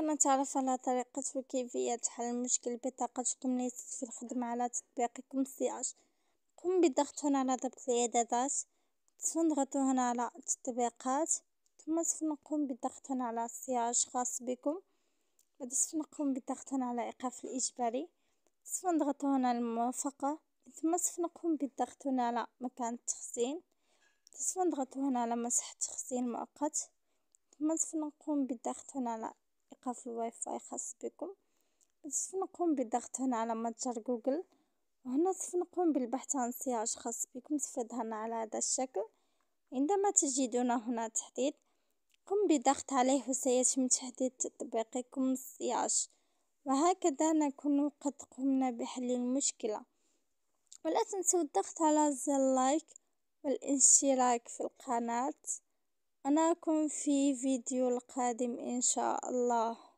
فنتعرف على طريقة وكيفية حل المشكل بطاقتكم ليست في الخدمة على تطبيقكم سياج قم بالضغط هنا على ضبط الإعدادات سنضغط هنا على التطبيقات ثم سوف نقوم بالضغط هنا على سياج خاص بكم بعد سوف نقوم بالضغط هنا على إيقاف الإجباري سوف نضغط هنا الموافقة ثم سوف نقوم بالضغط هنا على مكان التخزين سوف نضغط هنا على مسح التخزين مؤقت ثم سوف نقوم بالضغط هنا على تطبيق في الواي فاي خاص بكم تصفنقهم بالضغط هنا على متجر جوجل وهنا تصفنقهم بالبحث عن سياج خاص بكم تفيد هنا على هذا الشكل عندما تجدون هنا تحديد قم بالضغط عليه وسيتم تحديد تطبيقكم السياج وهكذا نكون قد قمنا بحل المشكلة ولا تنسوا الضغط على زر لايك والاشتراك في القناة أناكم في فيديو القادم إن شاء الله.